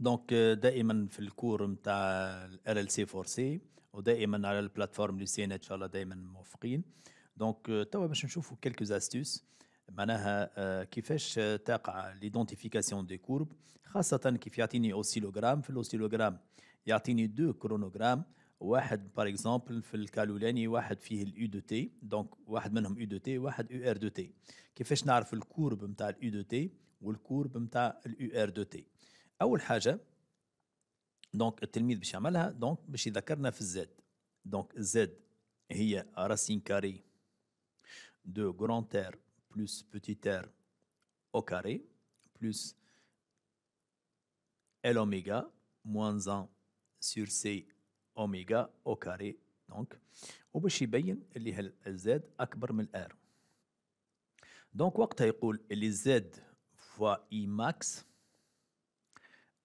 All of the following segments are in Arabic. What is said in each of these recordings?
دونك euh, دائما في الكور نتاع ال ال سي فور سي ودائما على البلاتفورم لي سي ان شاء الله دائما موفقين دونك euh, توا باش نشوفوا كيلكو استوس معناها آه، كيفاش آه، تقع ليدونتيفيكاسيون دي كورب خاصة كيف يعطيني اوسيلوغرام في الاوسيلوغرام يعطيني دو كرونوغرام واحد بار اكزومبل في الكالولاني واحد فيه الاو دو تي دونك واحد منهم او دو تي واحد او ار دو تي كيفاش نعرف الكورب نتاع الاو دو تي والكورب نتاع الاو ار دو تي اول حاجه دونك التلميذ باش يعملها دونك باش يذكرنا في الزد دونك الزد هي راسين كاري دو غران تير بلس petit تير او كاري بلس ال اوميغا موانز ان سور سي اوميغا او كاري دونك وباش يبين اللي الزد اكبر من الار دونك وقتها يقول اللي زد فوا اي ماكس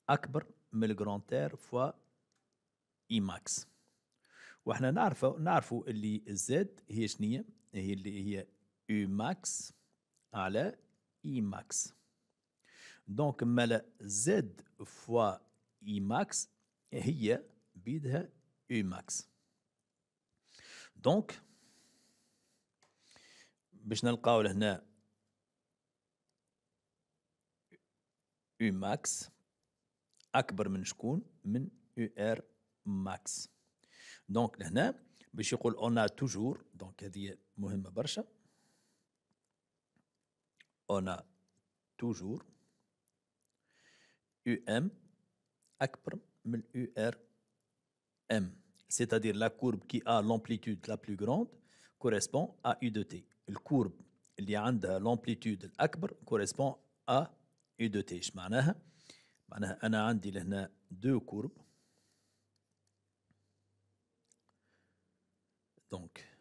اكبر من الجرون تير فوا اي ماكس واحنا نعرفوا نعرفوا اللي الزد هي شنية هي اللي هي او ماكس على اي ماكس دونك مالا زد فوا اي ماكس هي بيدها او ماكس دونك باش نلقاو لهنا او ماكس اكبر من شكون من يو ار ماكس دونك لهنا باش يقول اون توجور دونك هذه مهمه برشا اون توجور يو ام اكبر من يو ار ام c'est-à-dire la courbe qui a l'amplitude la plus grande correspond à U de T. La courbe qui a l'amplitude la plus grande correspond à U de T. معناها معناها انا عندي لهنا دو كورب دونك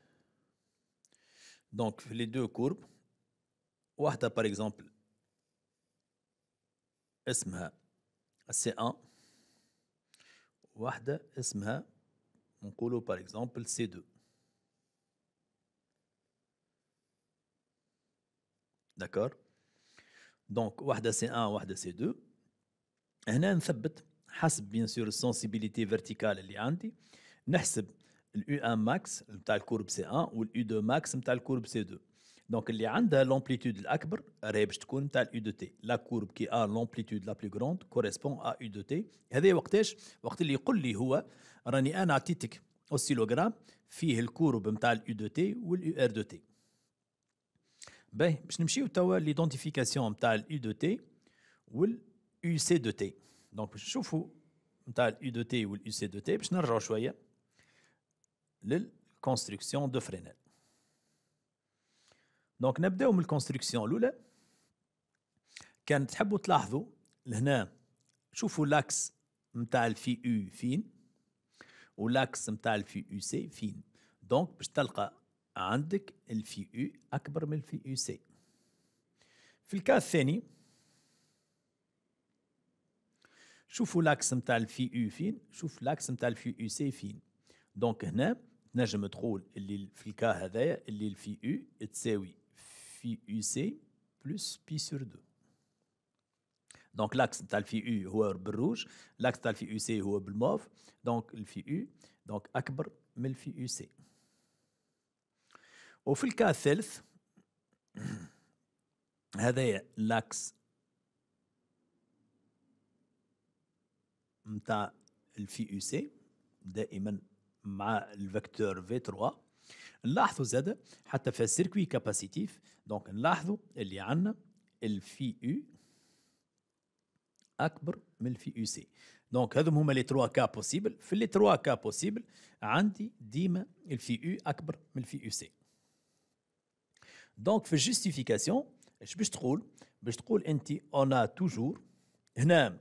دونك في لي دو كورب واحده بار اكزومبل اسمها سي أن واحده اسمها نقولو بار اكزومبل سي دو داكور دونك واحده سي أن واحده سي دو هنا نثبت حسب بيان سور السنسيبيليتي فيرتيكال اللي عندي نحسب الاو 1 ماكس نتاع الكورب سي 1 والاو 2 ماكس نتاع الكورب سي 2 دونك اللي عندها لامبليتود الاكبر راهي باش تكون نتاع الاو 2 تي لا كورب كي ا لامبليتود لا بلو غروند كوريسبون ا او 2 تي هذا وقتاش وقت اللي يقول لي هو راني انا عطيتك اوسيلوغرام فيه الكورب نتاع الاو 2 تي والاو ار 2 تي باهي باش نمشيو توا ليدونتيفيكاسيون نتاع الاو 2 تي وال UC2T. دونك باش نشوفوا نتاع اليو دو تي واليو سي دو تي باش نرجعوا شويه للكونستركسيون دو فرينال دونك نبداو من الكونستركسيون الاولى كان تحبوا تلاحظوا لهنا شوفوا لاكس نتاع الفي يو فين ولاكس نتاع الفي يو سي فين دونك باش تلقى عندك الفي يو اكبر من الفي يو سي في الكاس الثاني شوفوا لاكس نتاع الفي او فين شوف لاكس نتاع الفي او سي فين دونك هنا تنجم تقول اللي في الكا هذايا اللي الفي او تساوي في او سي بلس بي سور دو دونك لاكس نتاع الفي او هو بالروج لاكس نتاع الفي او سي هو بالموف دونك الفي او دونك اكبر من الفي او سي وفي الكا الثالث هذايا لاكس نتاع الفي او سي دائما مع الفكتور في 3 نلاحظوا زاد حتى في السيركوي كاباسيتيف دونك نلاحظوا اللي عندنا الفي او اكبر من الفي او سي دونك هذو هما لي 3 كا بوسيبل في لي 3 كا بوسيبل عندي ديما الفي او اكبر من الفي او سي دونك في جوستيفيكاسيون اش باش تقول باش تقول انت اون ا توجور هنا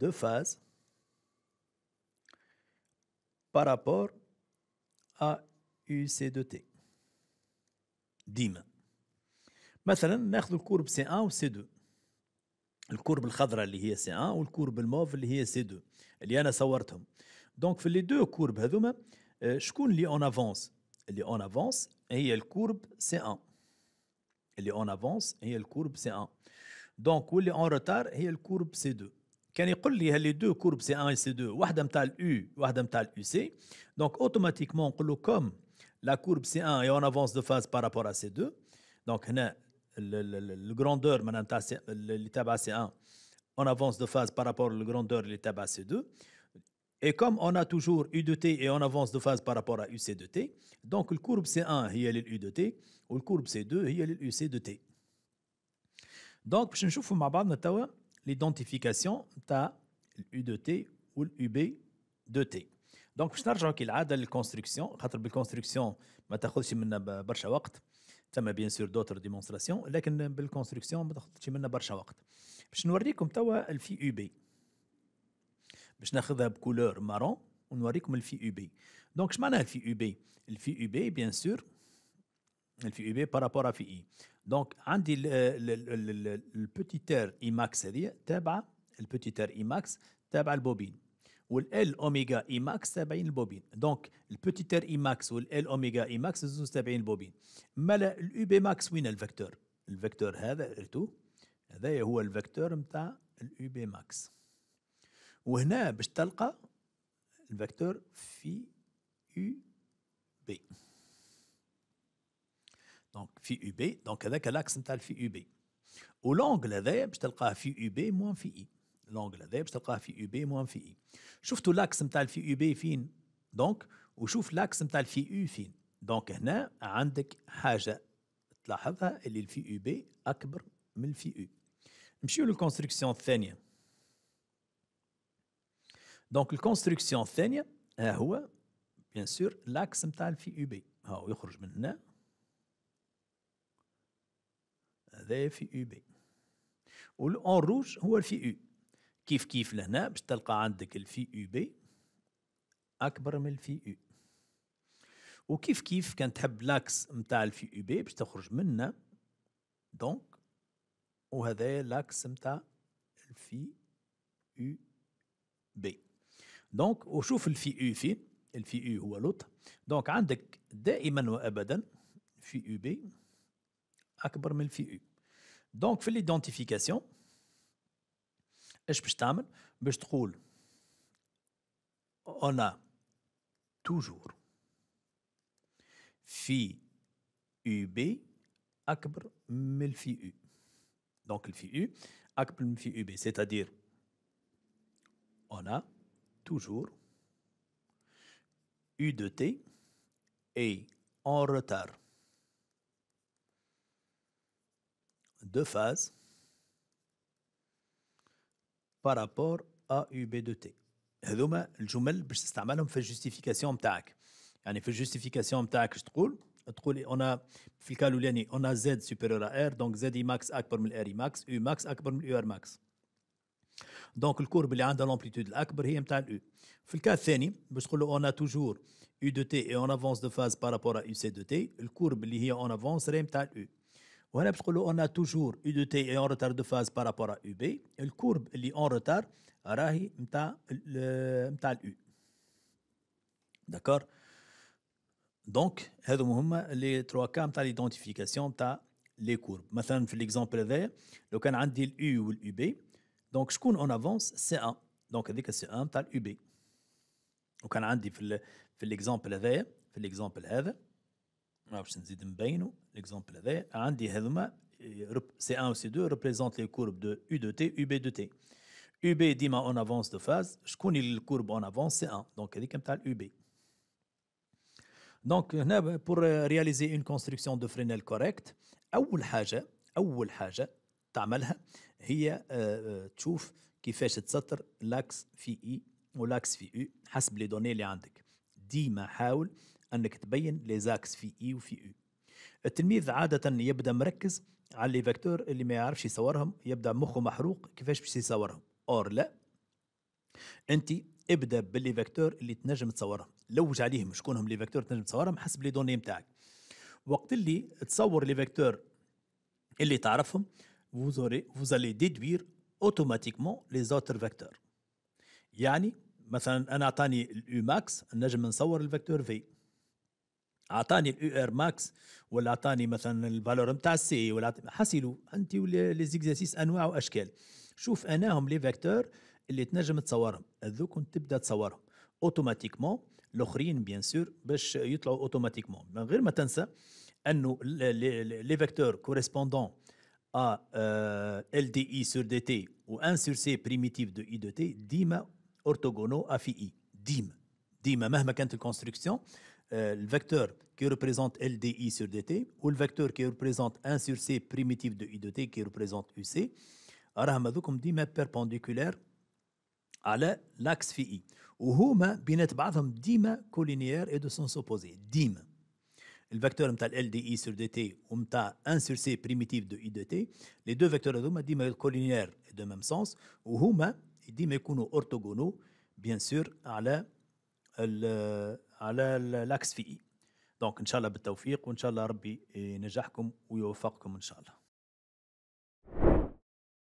de phases par rapport à u c2t. Dima, maintenant, on prend le courbe c1 ou c2. Le courbe le qui est c1 ou le courbe le mauve qui est c2. Elles viennent s'ouvrir. Donc, les deux courbes, elles euh, sont en avance. Elles en avance et elles courbe c1. Elles en avance et elles courbe c1. Donc, elles est en retard et la courbe c2. Quand je les deux courbes C1 et C2, l'une est U et l'autre est UC, automatiquement, comme la courbe C1 est en avance de phase par rapport à C2, donc la grandeur de tabac C1 est en avance de phase par rapport à la grandeur de tabac C2, et comme on a toujours U2T et en avance de phase par rapport à UC2T, donc la courbe C1 est U2T et la courbe C2 est UC2T. Donc, je vais vous montrer un peu. ليدونتيفيكاسيون تاع U دو T واليو UB دو T. دونك باش نرجعوا العاده للكونستركسيون خاطر بالكونستركسيون ما تاخذش منا برشا وقت ثم بيان سور دوتر ديمونستراسيون لكن بالكونستركسيون ما تاخذش منا برشا وقت باش نوريكم توا الفي يو بي باش ناخذها بكولور مارون ونوريكم الفي يو بي دونك اش معناها الفي يو بي الفي يو بي بيان سور في او بي بارابورا في اي دونك عندي البوتيتير اي ماكس هذه تابعه البوتيتير اي ماكس تابعه البوبين والال اوميجا اي ماكس تابعين البوبين دونك البوتيتير اي ماكس والال اوميجا اي ماكس زوز تابعين البوبين مالا الاي بي ماكس وين الفيكتور الفيكتور هذا ارتو هذا هو الفيكتور نتاع الاي بي ماكس وهنا باش تلقى الفيكتور في يو بي دونك في او بي دونك هذاك الاكس نتاع الفي او بي ولونجل هذايا باش تلقاه في او بي موان في اي لونجل هذايا باش تلقاه في او بي موان في اي شفتوا الاكس نتاع الفي او بي فين دونك وشوف الاكس نتاع الفي او فين دونك هنا عندك حاجه تلاحظها اللي الفي او بي اكبر من الفي او نمشيو للكونستركسيون الثانيه دونك الكونستركسيون الثانيه ها هو بيان سور لاكس نتاع الفي او بي ها هو يخرج من هنا هذايا في او بي والاون روج هو الفي او كيف كيف لهنا باش تلقى عندك الفي او بي اكبر من الفي او وكيف كيف كان تحب لاكس نتاع الفي او بي باش تخرج منا دونك وهذا لاكس نتاع الفي او بي دونك وشوف الفي او فين الفي او هو لوط دونك عندك دائما وابدا في او بي اكبر من الفي او Donc pour l'identification je ce que dire on a toujours fi u b اكبر من fi u donc fi u اكبر le fi u b c'est-à-dire on a toujours u de t et en retard De phase par rapport à UB de t. Et le jumel, pour cet exemple, fait justification de En effet, justification tag, on a, dans le cas où on a z supérieur à r, donc z max est plus max, u max est plus ur max. Donc le courbe est en dans l'amplitude plus grand que u. Dans le cas où on a toujours u de t et on avance de phase par rapport à UC de t, le courbe est en avance Im u. وهنا بتقولوا اون توجور اي دو تي اون روتار دو فاز بارابور او بي الكورب اللي اون روتار راهي نتاع نتاع الاو داكور دونك هذو مهمه لي تروا كا نتاع ليدونتيفيكاسيون نتاع لي كورب مثلا في ليكزامبل هذايا لو كان عندي الاو والاو بي دونك شكون اون افونس سي ان دونك هذيك سي ان نتاع الاو بي وكان عندي في ال في ليكزامبل هذايا في ليكزامبل هذا ما نعرفش نزيد نبينو ليكزومبل هذا عندي هذوما سي ان و سي دو ريبريزونت لي كورب دو يو دو تي يو بي دو تي يو بي ديما اون افونس دو فاز شكون الكورب اون افونس سي ان دونك هذيك نتاع اليو بي دونك هنا بور رياليزي اون كونستركسيون دو فرينيل كوريكت اول حاجه اول حاجه تعملها هي آه، آه، تشوف كيفاش تسطر لاكس في اي ولاكس في يو حسب لي دوني اللي عندك ديما حاول أنك تبين لي زاكس في إي وفي او التلميذ عادة يبدأ مركز على لي فاكتور اللي ما يعرفش يصورهم يبدأ مخه محروق كيفاش باش يصورهم أور لا أنت ابدأ باللي فاكتور اللي تنجم تصورهم لوج عليهم شكونهم لي فاكتور تنجم تصورهم حسب لي دوني نتاعك وقت اللي تصور لي فاكتور اللي تعرفهم فوزوري فوزالي ديدوير اوتوماتيكمون لي زوتر فيكتور يعني مثلا انا اعطاني الاو ماكس نجم نصور الفيكتور في اعطاني الاو ار ماكس ولا اعطاني مثلا الفالور نتاع السي ولا حاسيلو انت لي زيكزاسيس انواع واشكال شوف اناهم لي فيكتور اللي تنجم تصورهم هذوك تبدا تصورهم اوتوماتيكمون الاخرين بيان سور باش يطلعوا اوتوماتيكمون من غير ما تنسى انه لي فيكتور كوريسبوندون ا ال دي اي سور دي تي و ان سور سي بريميتيف دو اي دو تي ديما اورتوغونو ا في اي ديما ديما مهما كانت الكونستركسيون Euh, le vecteur qui représente LDI sur DT ou le vecteur qui représente 1 sur C primitif de I de T qui représente UC. Arahamadou, comme dit, mais perpendiculaire à l'axe phi I. Ou huma binet ba'dham dima collinéaire et de sens opposé. Dim. Le vecteur m'ta LDI sur DT ou m'ta 1 sur C primitif de I de T. Les deux vecteurs sont huma dima et de même sens. Ou huma dima kuno orthogonaux, bien sûr, à l'axe على الاكس في اي دونك ان شاء الله بالتوفيق وان شاء الله ربي آه، ينجحكم ويوفقكم ان شاء الله